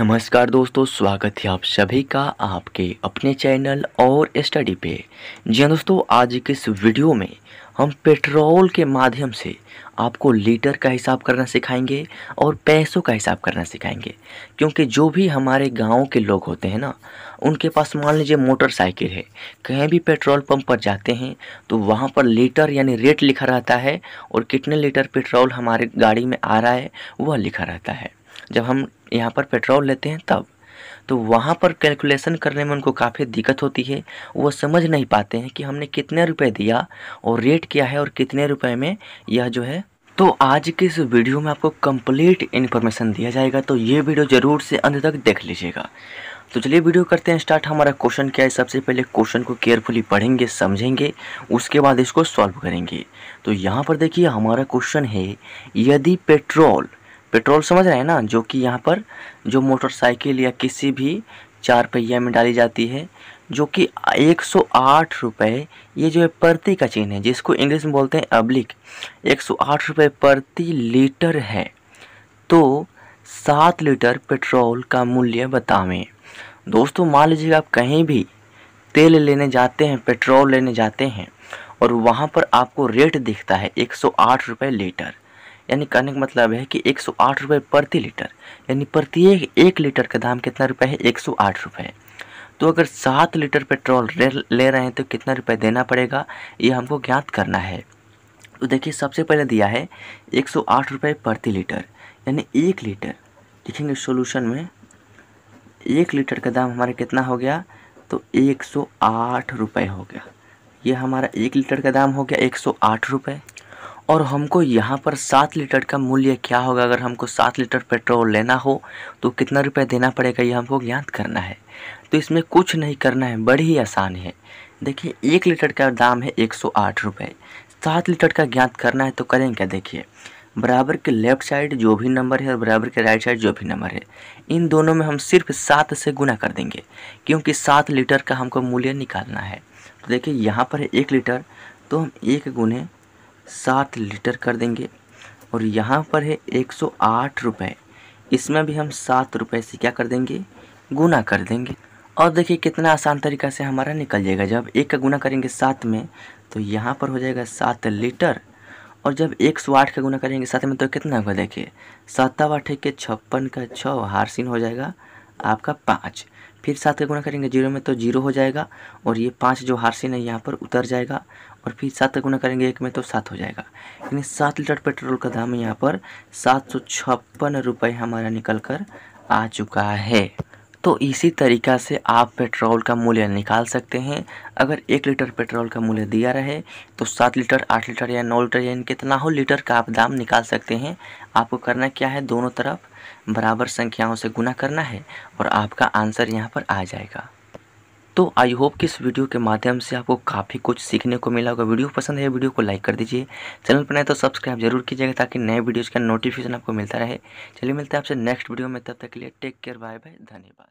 नमस्कार दोस्तों स्वागत है आप सभी का आपके अपने चैनल और स्टडी पे जी हाँ दोस्तों आज के इस वीडियो में हम पेट्रोल के माध्यम से आपको लीटर का हिसाब करना सिखाएंगे और पैसों का हिसाब करना सिखाएंगे क्योंकि जो भी हमारे गांव के लोग होते हैं ना उनके पास मान लीजिए मोटरसाइकिल है कहीं भी पेट्रोल पंप पर जाते हैं तो वहाँ पर लीटर यानी रेट लिखा रहता है और कितने लीटर पेट्रोल हमारे गाड़ी में आ रहा है वह लिखा रहता है जब हम यहाँ पर पेट्रोल लेते हैं तब तो वहाँ पर कैलकुलेशन करने में उनको काफ़ी दिक्कत होती है वो समझ नहीं पाते हैं कि हमने कितने रुपए दिया और रेट क्या है और कितने रुपए में यह जो है तो आज के इस वीडियो में आपको कंप्लीट इन्फॉर्मेशन दिया जाएगा तो ये वीडियो ज़रूर से अंत तक देख लीजिएगा तो चलिए वीडियो करते हैं स्टार्ट हमारा क्वेश्चन क्या है सबसे पहले क्वेश्चन को केयरफुली पढ़ेंगे समझेंगे उसके बाद इसको सॉल्व करेंगे तो यहाँ पर देखिए हमारा क्वेश्चन है यदि पेट्रोल पेट्रोल समझ रहे हैं ना जो कि यहाँ पर जो मोटरसाइकिल या किसी भी चार पहिया में डाली जाती है जो कि एक सौ आठ रुपये ये जो है प्रति का चिन्ह है जिसको इंग्लिश में बोलते हैं अब्लिक एक सौ आठ रुपये प्रति लीटर है तो सात लीटर पेट्रोल का मूल्य बतावें दोस्तों मान लीजिएगा आप कहीं भी तेल लेने जाते हैं पेट्रोल लेने जाते हैं और वहाँ पर आपको रेट दिखता है एक सौ आठ रुपये लीटर यानी कहने का मतलब है कि एक सौ आठ रुपये प्रति लीटर यानी प्रत्येक एक लीटर का दाम कितना रुपये है एक सौ आठ रुपये तो अगर सात लीटर पेट्रोल ले रहे हैं तो कितना रुपये देना पड़ेगा ये हमको ज्ञात करना है तो देखिए सबसे पहले दिया है एक सौ आठ रुपये प्रति लीटर यानी एक लीटर लिखेंगे सोल्यूशन में एक लीटर का दाम हमारा कितना हो गया तो एक सौ आठ रुपये हो गया ये हमारा एक लीटर का दाम हो गया एक सौ आठ रुपये और हमको यहाँ पर सात लीटर का मूल्य क्या होगा अगर हमको सात लीटर पेट्रोल लेना हो तो कितना रुपये देना पड़ेगा ये हमको ज्ञात करना है तो इसमें कुछ नहीं करना है बड़ी ही आसान है देखिए एक लीटर का दाम है एक सौ आठ रुपये सात लीटर का ज्ञात करना है तो करें क्या देखिए बराबर के लेफ्ट साइड जो भी नंबर है और बराबर के राइट साइड जो भी नंबर है इन दोनों में हम सिर्फ सात से गुना कर देंगे क्योंकि सात लीटर का हमको मूल्य निकालना है तो देखिए यहाँ पर है एक लीटर तो हम एक गुने सात लीटर कर देंगे और यहाँ पर है एक सौ आठ रुपये इसमें भी हम सात रुपये से क्या कर देंगे गुना कर देंगे और देखिए कितना आसान तरीका से हमारा निकल जाएगा जब एक का गुना करेंगे सात में तो यहाँ पर हो जाएगा सात लीटर और जब एक सौ आठ का गुना करेंगे सात में तो कितना होगा देखिए सत्ता वाठे के छप्पन का छः हारसिन हो जाएगा आपका पाँच फिर सात का गुना करेंगे जीरो में तो जीरो हो जाएगा और ये पाँच जो हारसिन है यहाँ पर उतर जाएगा और फिर सात का गुना करेंगे एक में तो सात हो जाएगा यानी सात लीटर पेट्रोल का दाम यहाँ पर सात सौ छप्पन रुपये हमारा निकल कर आ चुका है तो इसी तरीका से आप पेट्रोल का मूल्य निकाल सकते हैं अगर एक लीटर पेट्रोल का मूल्य दिया रहे तो सात लीटर आठ लीटर या नौ लीटर या कितना हो लीटर का आप दाम निकाल सकते हैं आपको करना क्या है दोनों तरफ बराबर संख्याओं से गुना करना है और आपका आंसर यहाँ पर आ जाएगा तो आई होप कि इस वीडियो के माध्यम से आपको काफ़ी कुछ सीखने को मिला होगा वीडियो पसंद है वीडियो को लाइक कर दीजिए चैनल पर नए तो सब्सक्राइब जरूर कीजिएगा ताकि नए वीडियोज़ का नोटिफिकेशन आपको मिलता रहे चलिए मिलते हैं आपसे नेक्स्ट वीडियो में तब तक के लिए टेक केयर बाय बाय धन्यवाद